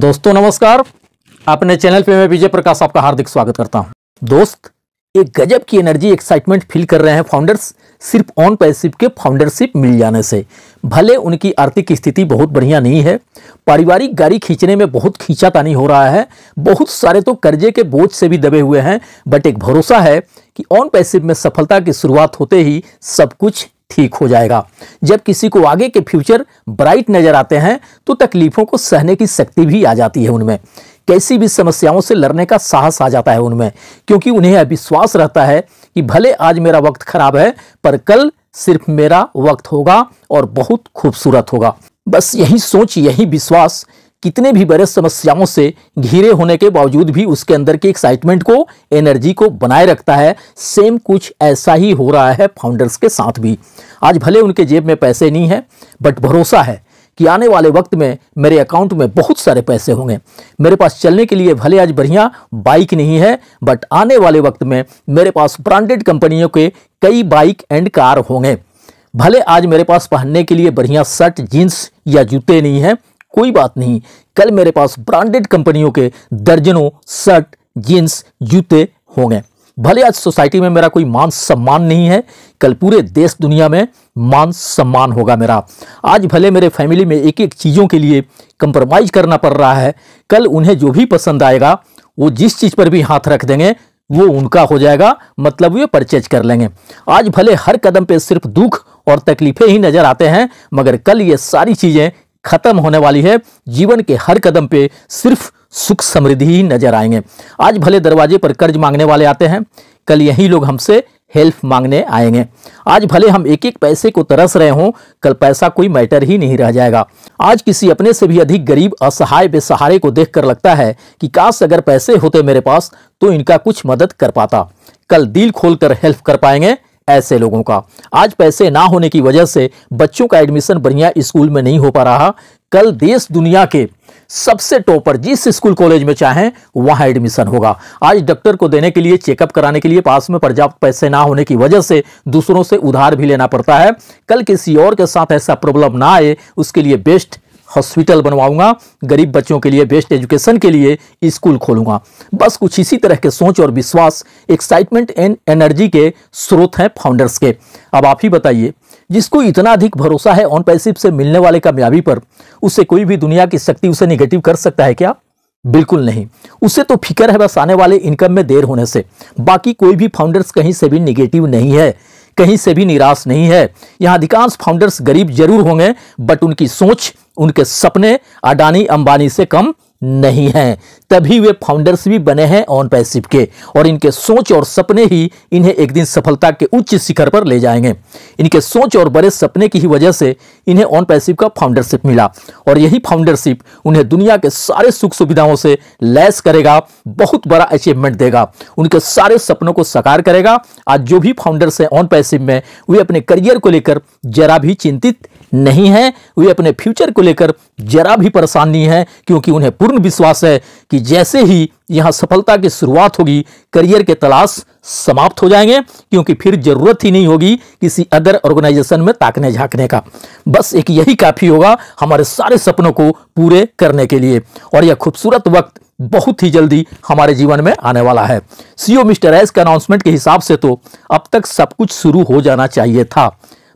दोस्तों नमस्कार अपने चैनल पे मैं विजय प्रकाश आपका हार्दिक स्वागत करता हूं दोस्त एक गजब की एनर्जी एक्साइटमेंट फील कर रहे हैं फाउंडर्स सिर्फ ऑन पैसिव के फाउंडरशिप मिल जाने से भले उनकी आर्थिक स्थिति बहुत बढ़िया नहीं है पारिवारिक गाड़ी खींचने में बहुत खींचातानी हो रहा है बहुत सारे तो कर्जे के बोझ से भी दबे हुए हैं बट एक भरोसा है कि ऑन पैसिव में सफलता की शुरुआत होते ही सब कुछ ठीक हो जाएगा जब किसी को आगे के फ्यूचर ब्राइट नजर आते हैं तो तकलीफों को सहने की शक्ति भी आ जाती है उनमें कैसी भी समस्याओं से लड़ने का साहस आ जाता है उनमें क्योंकि उन्हें अविश्वास रहता है कि भले आज मेरा वक्त खराब है पर कल सिर्फ मेरा वक्त होगा और बहुत खूबसूरत होगा बस यही सोच यही विश्वास कितने भी बड़े समस्याओं से घिरे होने के बावजूद भी उसके अंदर की एक्साइटमेंट को एनर्जी को बनाए रखता है सेम कुछ ऐसा ही हो रहा है फाउंडर्स के साथ भी आज भले उनके जेब में पैसे नहीं है बट भरोसा है कि आने वाले वक्त में मेरे अकाउंट में बहुत सारे पैसे होंगे मेरे पास चलने के लिए भले आज बढ़िया बाइक नहीं है बट आने वाले वक्त में मेरे पास ब्रांडेड कंपनियों के कई बाइक एंड कार होंगे भले आज मेरे पास पहनने के लिए बढ़िया शर्ट जीन्स या जूते नहीं हैं कोई बात नहीं कल मेरे पास ब्रांडेड कंपनियों के दर्जनों शर्ट जींस जूते होंगे भले आज सोसाइटी में मेरा कोई मान सम्मान नहीं है कल पूरे देश दुनिया में मान सम्मान होगा मेरा आज भले मेरे फैमिली में एक एक चीज़ों के लिए कंप्रोमाइज़ करना पड़ रहा है कल उन्हें जो भी पसंद आएगा वो जिस चीज़ पर भी हाथ रख देंगे वो उनका हो जाएगा मतलब वे परचेज कर लेंगे आज भले हर कदम पे सिर्फ दुख और तकलीफ़ें ही नज़र आते हैं मगर कल ये सारी चीज़ें खत्म होने वाली है जीवन के हर कदम पे सिर्फ सुख समृद्धि ही नजर आएंगे आज भले दरवाजे पर कर्ज मांगने वाले आते हैं कल यही लोग हमसे हेल्प मांगने आएंगे आज भले हम एक एक पैसे को तरस रहे हों कल पैसा कोई मैटर ही नहीं रह जाएगा आज किसी अपने से भी अधिक गरीब असहाय बेसहारे को देखकर लगता है कि काश अगर पैसे होते मेरे पास तो इनका कुछ मदद कर पाता कल दिल खोलकर हेल्प कर पाएंगे ऐसे लोगों का आज पैसे ना होने की वजह से बच्चों का एडमिशन बढ़िया स्कूल में नहीं हो पा रहा कल देश दुनिया के सबसे टॉपर जिस स्कूल कॉलेज में चाहें वहां एडमिशन होगा आज डॉक्टर को देने के लिए चेकअप कराने के लिए पास में पर्याप्त पैसे ना होने की वजह से दूसरों से उधार भी लेना पड़ता है कल किसी और के साथ ऐसा प्रॉब्लम ना आए उसके लिए बेस्ट हॉस्पिटल बनवाऊंगा गरीब बच्चों के लिए बेस्ट एजुकेशन के लिए स्कूल खोलूंगा बस कुछ इसी तरह के सोच और विश्वास एक्साइटमेंट एंड एनर्जी के स्रोत हैं फाउंडर्स के अब आप ही बताइए जिसको इतना अधिक भरोसा है ऑन पैसिव से मिलने वाले कामयाबी पर उससे कोई भी दुनिया की शक्ति उसे निगेटिव कर सकता है क्या बिल्कुल नहीं उसे तो फिक्र है बस आने वाले इनकम में देर होने से बाकी कोई भी फाउंडर्स कहीं से भी निगेटिव नहीं है कहीं से भी निराश नहीं है यहाँ अधिकांश फाउंडर्स गरीब जरूर होंगे बट उनकी सोच उनके सपने अडानी अंबानी से कम नहीं हैं तभी वे फाउंडर्स भी बने हैं ऑन पैसिव के और इनके सोच और सपने ही इन्हें एक दिन सफलता के उच्च शिखर पर ले जाएंगे इनके सोच और बड़े सपने की ही वजह से इन्हें ऑन पैसिव का फाउंडरशिप मिला और यही फाउंडरशिप उन्हें दुनिया के सारे सुख सुविधाओं से लैस करेगा बहुत बड़ा अचीवमेंट देगा उनके सारे सपनों को साकार करेगा आज जो भी फाउंडर्स हैं ऑन पैसिव में वे अपने करियर को लेकर जरा भी चिंतित नहीं है वे अपने फ्यूचर को लेकर जरा भी परेशान नहीं है क्योंकि उन्हें पूर्ण विश्वास है कि जैसे ही यहाँ सफलता की शुरुआत होगी करियर के तलाश समाप्त हो जाएंगे क्योंकि फिर ज़रूरत ही नहीं होगी किसी अदर ऑर्गेनाइजेशन में ताकने झाँकने का बस एक यही काफ़ी होगा हमारे सारे सपनों को पूरे करने के लिए और यह खूबसूरत वक्त बहुत ही जल्दी हमारे जीवन में आने वाला है सीओ e मिस्टर एस के अनाउंसमेंट के हिसाब से तो अब तक सब कुछ शुरू हो जाना चाहिए था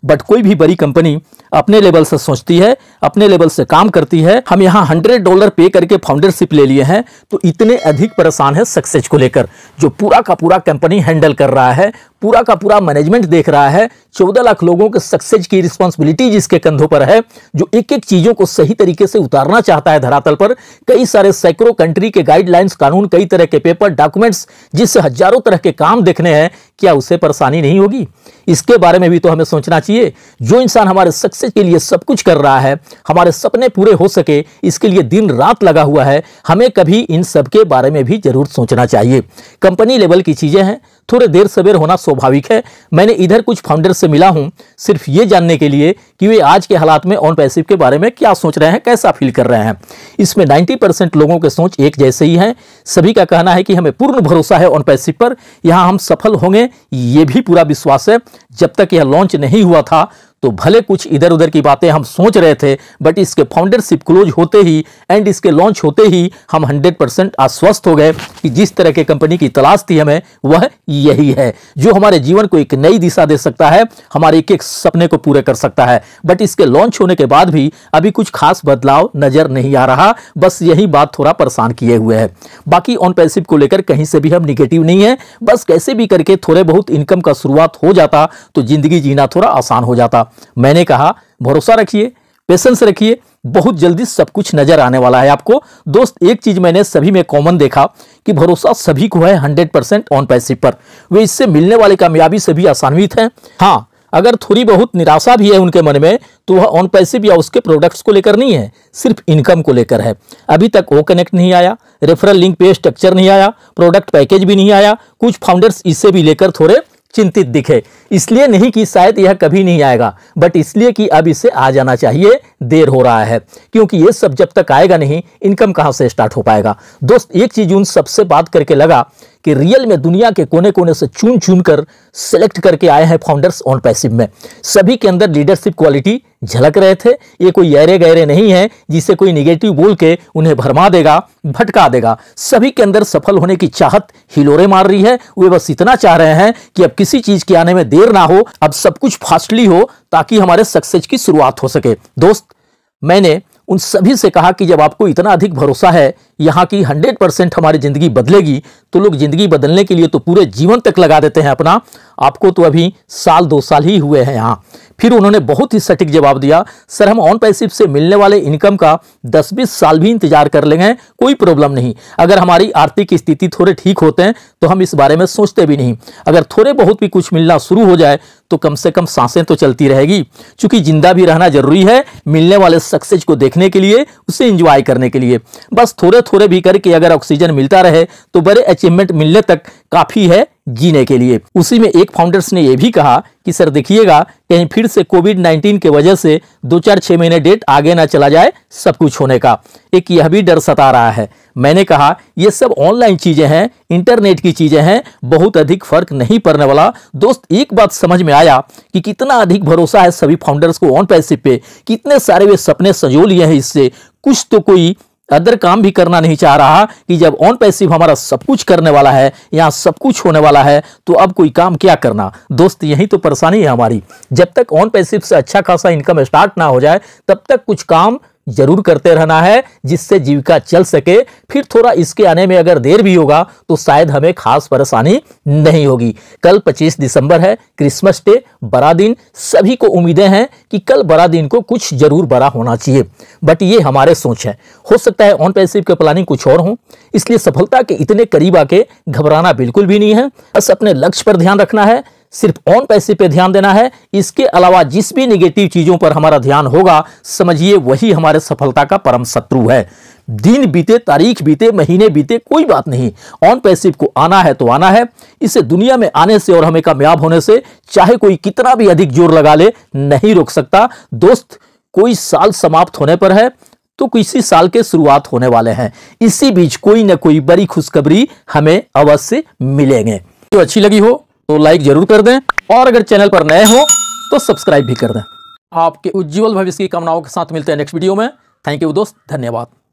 बट कोई भी बड़ी कंपनी अपने लेवल से सोचती है अपने लेवल से काम करती है हम यहाँ हंड्रेड डॉलर पे करके फाउंडरशिप ले लिए हैं तो इतने अधिक परेशान है सक्सेस को लेकर जो पूरा का पूरा कंपनी हैंडल कर रहा है पूरा का पूरा मैनेजमेंट देख रहा है चौदह लाख लोगों के सक्सेस की रिस्पॉन्सिबिलिटी जिसके कंधों पर है जो एक एक चीजों को सही तरीके से उतारना चाहता है धरातल पर कई सारे सैकड़ों कंट्री के गाइडलाइंस कानून कई तरह के पेपर डॉक्यूमेंट्स जिससे हजारों तरह के काम देखने हैं क्या उसे परेशानी नहीं होगी इसके बारे में भी तो हमें सोचना चाहिए जो इंसान हमारे सक्सेस मैसेज के लिए सब कुछ कर रहा है हमारे सपने पूरे हो सके इसके लिए दिन रात लगा हुआ है हमें कभी इन सब के बारे में भी जरूर सोचना चाहिए कंपनी लेवल की चीज़ें हैं थोड़े देर सवेर होना स्वाभाविक है मैंने इधर कुछ फाउंडर से मिला हूं सिर्फ ये जानने के लिए कि वे आज के हालात में ऑन पैसिव के बारे में क्या सोच रहे हैं कैसा फील कर रहे हैं इसमें 90 परसेंट लोगों के सोच एक जैसे ही हैं सभी का कहना है कि हमें पूर्ण भरोसा है ऑन पैसिव पर यहां हम सफल होंगे ये भी पूरा विश्वास है जब तक यह लॉन्च नहीं हुआ था तो भले कुछ इधर उधर की बातें हम सोच रहे थे बट इसके फाउंडरशिप क्लोज होते ही एंड इसके लॉन्च होते ही हम 100 परसेंट आश्वस्त हो गए कि जिस तरह के कंपनी की तलाश थी हमें वह यही है जो हमारे जीवन को एक नई दिशा दे सकता है हमारे एक एक सपने को पूरे कर सकता है बट इसके लॉन्च होने के बाद भी अभी कुछ खास बदलाव नज़र नहीं आ रहा बस यही बात थोड़ा परेशान किए हुए है बाकी ऑन पैसिप को लेकर कहीं से भी हम निगेटिव नहीं है बस कैसे भी करके थोड़े बहुत इनकम का शुरुआत हो जाता तो ज़िंदगी जीना थोड़ा आसान हो जाता मैंने कहा भरोसा रखिए पेशेंस रखिए बहुत जल्दी सब कुछ नज़र आने वाला है आपको दोस्त एक चीज़ मैंने सभी में कॉमन देखा कि भरोसा सभी को है हंड्रेड परसेंट ऑन पैसे पर वे इससे मिलने वाली कामयाबी से भी आसान्वित हैं हाँ अगर थोड़ी बहुत निराशा भी है उनके मन में तो वह ऑन पैसे या उसके प्रोडक्ट्स को लेकर नहीं है सिर्फ इनकम को लेकर है अभी तक वो कनेक्ट नहीं आया रेफरल लिंक पे स्ट्रक्चर नहीं आया प्रोडक्ट पैकेज भी नहीं आया कुछ फाउंडर्स इससे भी लेकर थोड़े चिंतित दिखे इसलिए नहीं कि शायद यह कभी नहीं आएगा बट इसलिए कि अब इसे आ जाना चाहिए देर हो रहा है क्योंकि ये सब जब तक आएगा नहीं इनकम कहाँ से स्टार्ट हो पाएगा दोस्त एक चीज़ उन सबसे बात करके लगा कि रियल में दुनिया के कोने कोने से चुन चुन कर सेलेक्ट करके आए हैं फाउंडर्स ऑन पैसिव में सभी के अंदर लीडरशिप क्वालिटी झलक रहे थे ये कोई गहरे गहरे नहीं है जिसे कोई निगेटिव बोल के उन्हें भरमा देगा भटका देगा सभी के अंदर सफल होने की चाहत हिलोरे मार रही है वे बस इतना चाह रहे हैं कि अब किसी चीज के आने में देर ना हो अब सब कुछ फास्टली हो ताकि हमारे सक्सेस की शुरुआत हो सके दोस्त मैंने उन सभी से कहा कि जब आपको इतना अधिक भरोसा है यहाँ की हंड्रेड परसेंट हमारी ज़िंदगी बदलेगी तो लोग ज़िंदगी बदलने के लिए तो पूरे जीवन तक लगा देते हैं अपना आपको तो अभी साल दो साल ही हुए हैं यहाँ फिर उन्होंने बहुत ही सटीक जवाब दिया सर हम ऑन पैसिव से मिलने वाले इनकम का दस बीस साल भी इंतजार कर लेंगे कोई प्रॉब्लम नहीं अगर हमारी आर्थिक स्थिति थोड़े ठीक होते हैं तो हम इस बारे में सोचते भी नहीं अगर थोड़े बहुत भी कुछ मिलना शुरू हो जाए तो कम से कम सांसें तो चलती रहेगी क्योंकि जिंदा भी रहना जरूरी है मिलने वाले सक्सेस को देखने के लिए उसे इंजॉय करने के लिए बस थोड़े थोड़े भी करके अगर ऑक्सीजन मिलता रहे तो बड़े अचीवमेंट मिलने तक काफ़ी है जीने के लिए उसी में एक फाउंडर्स ने यह भी कहा कि सर देखिएगा कहीं फिर से कोविड 19 के वजह से दो चार छह महीने डेट आगे ना चला जाए सब कुछ होने का एक यह भी डर सता रहा है मैंने कहा यह सब ऑनलाइन चीज़ें हैं इंटरनेट की चीज़ें हैं बहुत अधिक फर्क नहीं पड़ने वाला दोस्त एक बात समझ में आया कि कितना अधिक भरोसा है सभी फाउंडर्स को ऑन पैसे पे कितने सारे वे सपने सजो लिए हैं इससे कुछ तो कोई अदर काम भी करना नहीं चाह रहा कि जब ऑन पैसिव हमारा सब कुछ करने वाला है यहाँ सब कुछ होने वाला है तो अब कोई काम क्या करना दोस्त यही तो परेशानी है हमारी जब तक ऑन पैसिव से अच्छा खासा इनकम स्टार्ट ना हो जाए तब तक कुछ काम जरूर करते रहना है जिससे जीविका चल सके फिर थोड़ा इसके आने में अगर देर भी होगा तो शायद हमें खास परेशानी नहीं होगी कल 25 दिसंबर है क्रिसमस डे बड़ा दिन सभी को उम्मीदें हैं कि कल बड़ा दिन को कुछ जरूर बड़ा होना चाहिए बट ये हमारे सोच है हो सकता है ऑन पैसिव के प्लानिंग कुछ और हो इसलिए सफलता के इतने करीब आके घबराना बिल्कुल भी नहीं है बस अपने लक्ष्य पर ध्यान रखना है सिर्फ ऑन पैसे पे ध्यान देना है इसके अलावा जिस भी निगेटिव चीज़ों पर हमारा ध्यान होगा समझिए वही हमारे सफलता का परम शत्रु है दिन बीते तारीख बीते महीने बीते कोई बात नहीं ऑन पैसिव को आना है तो आना है इसे दुनिया में आने से और हमें कामयाब होने से चाहे कोई कितना भी अधिक जोर लगा ले नहीं रोक सकता दोस्त कोई साल समाप्त होने पर है तो किसी साल के शुरुआत होने वाले हैं इसी बीच कोई ना कोई बड़ी खुशखबरी हमें अवश्य मिलेंगे तो अच्छी लगी हो तो लाइक जरूर कर दें और अगर चैनल पर नए हो तो सब्सक्राइब भी कर दें आपके उज्जवल भविष्य की कामनाओं के साथ मिलते हैं नेक्स्ट वीडियो में थैंक यू दोस्त धन्यवाद